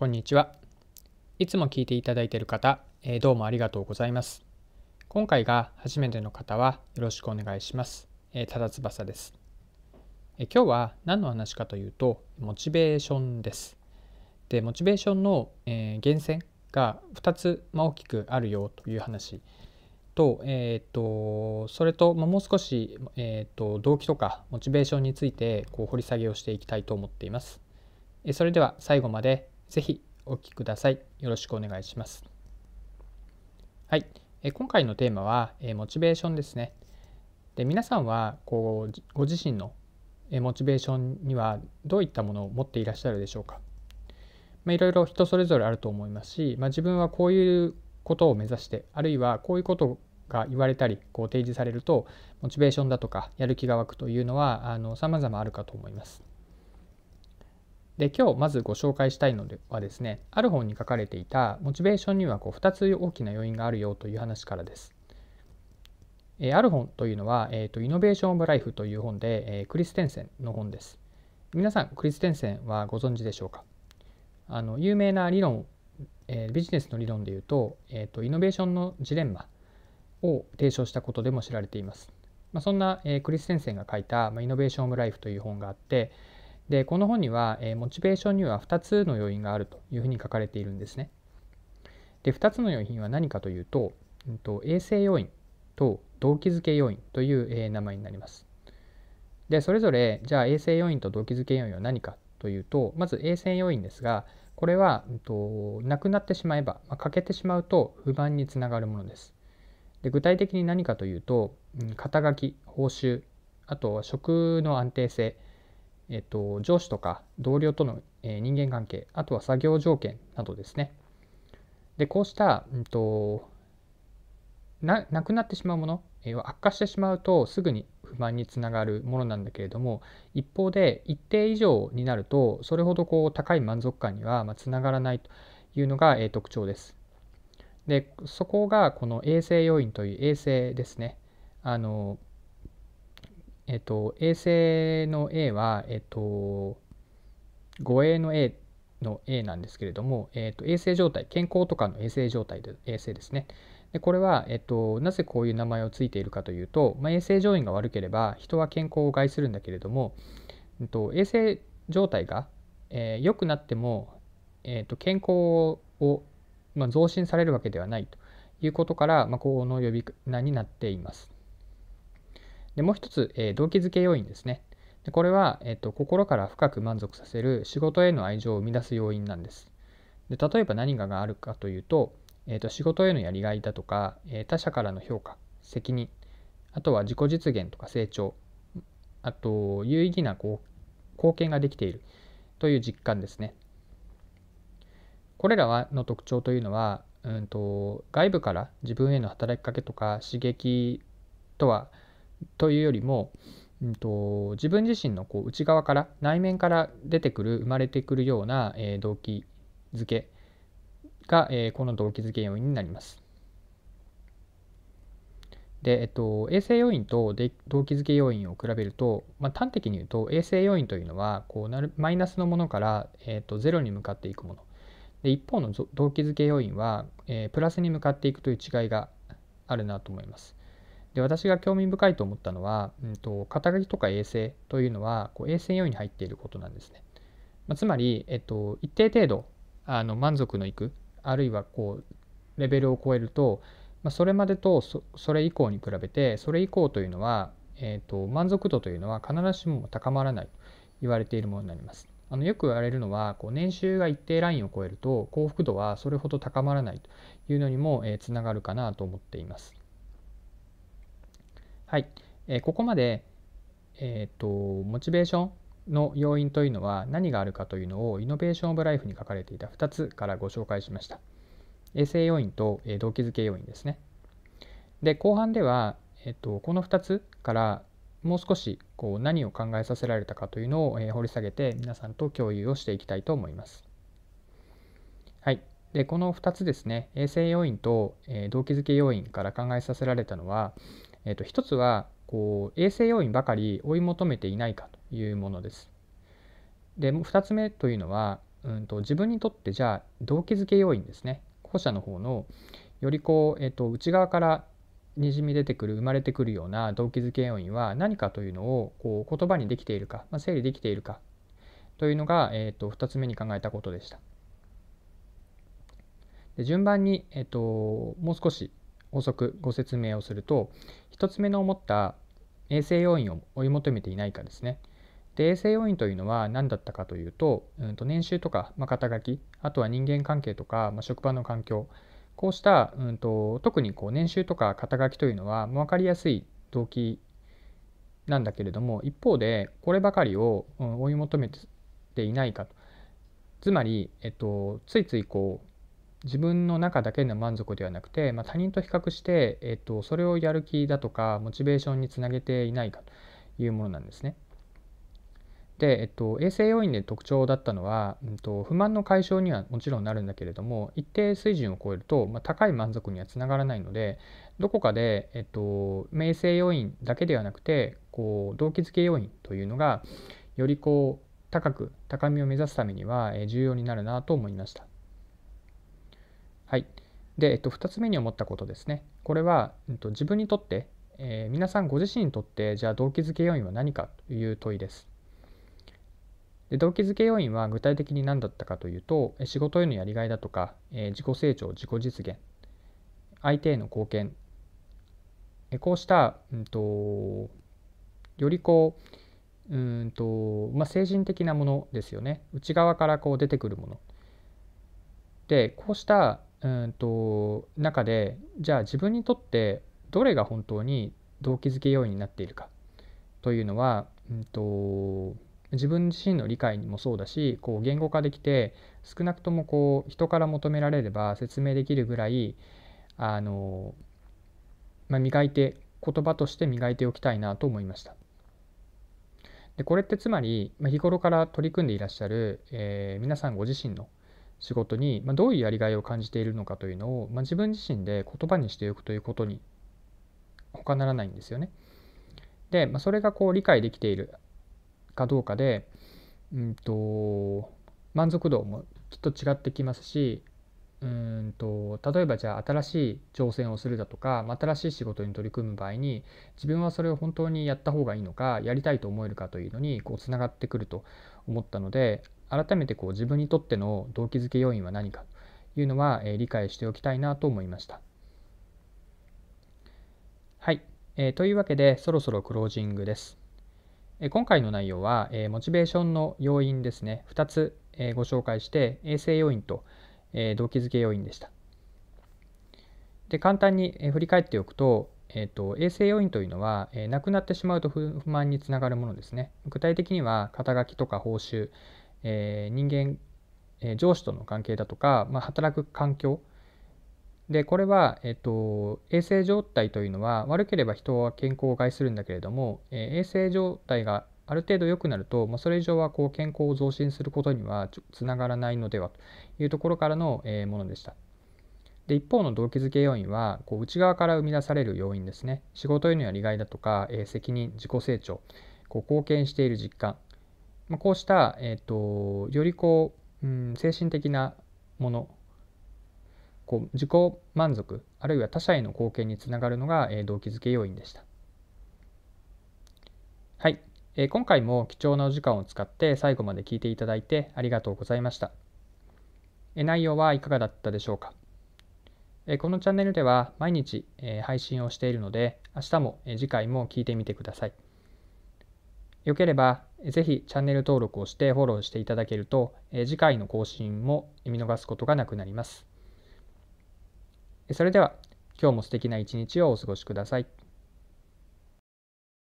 こんにちは。いつも聞いていただいている方、えー、どうもありがとうございます。今回が初めての方はよろしくお願いします。えー、ただ翼です、えー、今日は何の話かというと、モチベーションです。で、モチベーションの、え源泉が2つ、まあ、大きくあるよという話と,、えーと、それと、まあ、もう少し、えーと、と動機とかモチベーションについてこう掘り下げをしていきたいと思っています。えそれでは最後までぜひお聞きください。よろしくお願いします。はい、え今回のテーマは、えモチベーションですね。で皆さんはこうご自身の、えモチベーションにはどういったものを持っていらっしゃるでしょうか。まあ、いろいろ人それぞれあると思いますし、まあ、自分はこういうことを目指してあるいはこういうことが言われたりこう提示されるとモチベーションだとかやる気が湧くというのはあの様々あるかと思います。で今日まずご紹介したいのではですねある本に書かれていたモチベーションにはこう2つ大きな要因があるよという話からです。えー、ある本というのは、えーと「イノベーション・オブ・ライフ」という本で、えー、クリステンセンの本です。皆さんクリステンセンはご存知でしょうかあの有名な理論、えー、ビジネスの理論でいうと,、えーと、とイノベーションのジレンマを提唱したことでも知られています。まあ、そんな、えー、クリステンセンが書いた「まあ、イノベーション・オブ・ライフ」という本があってでこの本には、えー、モチベーションには2つの要因があるというふうに書かれているんですね。で2つの要因は何かというと,、えん、と衛生要因と動機づけ要因という、えー、名前になります。でそれぞれじゃあ衛生要因と動機づけ要因は何かというとまず衛生要因ですがこれは、えー、となくなってしまえば、まあ、欠けてしまうと不満につながるものです。で具体的に何かというと、うん、肩書き報酬あと食の安定性えっと、上司とか同僚との人間関係あとは作業条件などですねでこうした、うんと、ななくなってしまうもの、え悪化してしまうとすぐに不満につながるものなんだけれども一方で一定以上になるとそれほどこう高い満足感にはまあつながらないというのが、え特徴です。でそこがこの衛生要因という衛生ですね。あのえっと、衛星の A は、えっと、護衛の A の A なんですけれども、えっと、衛生状態、健康とかの衛生状態で、衛星ですね。でこれは、えっと、なぜこういう名前をついているかというと、まあ、衛生上位が悪ければ人は健康を害するんだけれども、えっと、衛生状態が、えー、良くなっても、えっと、健康を、まあ、増進されるわけではないということから、まあ、この呼び名になっています。でもう一つ、えー、動機づけ要因ですね。でこれは、えーと、心から深く満足させる仕事への愛情を生み出す要因なんです。で例えば何があるかというと,、えーと、仕事へのやりがいだとか、えー、他者からの評価責任あとは自己実現とか成長あと有意義なこう貢献ができているという実感ですね。これらはの特徴というのは、うんと外部から自分への働きかけとか刺激とはというよりも、うんと、自分自身のこう内側から内面から出てくる生まれてくるような、えー、動機づけが、えー、この動機づけ要因になります。で、えっと、衛生要因と動機づけ要因を比べると、まあ、端的に言うと衛生要因というのはこうなるマイナスのものから、えっと、ゼロに向かっていくもので一方の動機づけ要因は、えー、プラスに向かっていくという違いがあるなと思います。で私が興味深いと思ったのは、うんと、肩書きとか衛星というのはこう衛星要因に入っていることなんですね。まあ、つまり、えっと、一定程度あの満足のいくあるいはこうレベルを超えると、まあ、それまでとそれ以降に比べてそれ以降というのは、えっと、と満足度というのは必ずしも高まらないと言われているものになります。あのよく言われるのはこう年収が一定ラインを超えると幸福度はそれほど高まらないというのにも、えー、つながるかなと思っています。はい、えー、ここまで、えーと、モチベーションの要因というのは何があるかというのをイノベーション・オブ・ライフに書かれていた2つからご紹介しました。衛生要因と、えー、動機づけ要因ですね。で後半では、えーと、とこの2つからもう少しこう何を考えさせられたかというのを、えー、掘り下げて皆さんと共有をしていきたいと思います。はい、でこの2つですね衛生要因と、えー、動機づけ要因から考えさせられたのはえー、と一つはこう衛生要因ばかり追い求めていないかというものです。で2つ目というのは、うんと、自分にとってじゃあ動機づけ要因ですね後者の方のよりこう、えーと、内側からにじみ出てくる生まれてくるような動機づけ要因は何かというのをこう言葉にできているか、まあ、整理できているかというのが、えーと、2つ目に考えたことでした。で順番に、えーともう少し補足ご説明をすると1つ目の思った衛生要因を追い求めていないかですね。で衛生要因というのは何だったかというと,、うん、と年収とか、まあ、肩書きあとは人間関係とか、まあ、職場の環境こうした、うんと、特にこう年収とか肩書きというのは分かりやすい動機なんだけれども一方でこればかりを、追い求めていないかとつまり、えっと、ついついこ自分の中だけの満足ではなくて、まあ、他人と比較して、えっと、それをやる気だとかモチベーションにつなげていないかというものなんですね。で、えっと、衛生要因で特徴だったのは、うんと、不満の解消にはもちろんなるんだけれども一定水準を超えると、まあ、高い満足にはつながらないのでどこかで、えっと、衛生要因だけではなくてこう動機づけ要因というのがよりこう高く高みを目指すためには重要になるなと思いました。はい。で、えっと、2つ目に思ったことですね。これは、えっと、自分にとって、えー、皆さんご自身にとって、じゃあ動機づけ要因は何かという問いです。で動機づけ要因は具体的に何だったかというと仕事へのやりがいだとか、えー、自己成長自己実現相手への貢献こうした、うんとよりこううんと、まあ、精神的なものですよね内側からこう出てくるものでこうしたうんと中でじゃあ自分にとってどれが本当に動機づけ要因になっているかというのは、うんと、自分自身の理解にもそうだしこう言語化できて少なくともこう人から求められれば説明できるぐらいあの、まあ、磨いて言葉として磨いておきたいなと思いました。でこれってつまり、まあ、日頃から取り組んでいらっしゃる、えー、皆さんご自身の仕事に、まどういうやりがいを感じているのかというのを、ま自分自身で言葉にしておくということに他ならないんですよね。で、まあ、それがこう理解できているかどうかで、うんと、満足度もきっと違ってきますしうんと例えばじゃあ新しい挑戦をするだとか新しい仕事に取り組む場合に自分はそれを本当にやった方がいいのかやりたいと思えるかというのにこうつながってくると思ったので改めてこう自分にとっての動機づけ要因は何かというのは、え理解しておきたいなと思いました。はい、えというわけでそろそろクロージングです。え今回の内容は、えモチベーションの要因ですね2つ、えご紹介して衛生要因と、え動機づけ要因でした。で簡単に、え振り返っておくと,、えーと、衛生要因というのは、えー、なくなってしまうと不満につながるものですね。具体的には肩書きとか報酬、えー、人間、えー、上司との関係だとか、まあ、働く環境でこれは、えっと、衛生状態というのは悪ければ人は健康を害するんだけれども、えー、衛生状態がある程度良くなると、まあ、それ以上はこう健康を増進することにはつながらないのではというところからの、えー、ものでした。で一方の動機づけ要因はこう内側から生み出される要因ですね仕事へのやりがいだとか、えー、責任自己成長こう貢献している実感まあ、こうした、えーと、よりこう、うん、精神的なものこう自己満足あるいは他者への貢献につながるのが、えー、動機づけ要因でした。はい、えー、今回も貴重なお時間を使って最後まで聞いていただいてありがとうございました。えー、内容はいかがだったでしょうか、えー、このチャンネルでは毎日、えー、配信をしているので明日も、えー、次回も聞いてみてください。よければ、ぜひチャンネル登録をしてフォローしていただけると、次回の更新も見逃すことがなくなります。それでは、今日も素敵な一日をお過ごしください。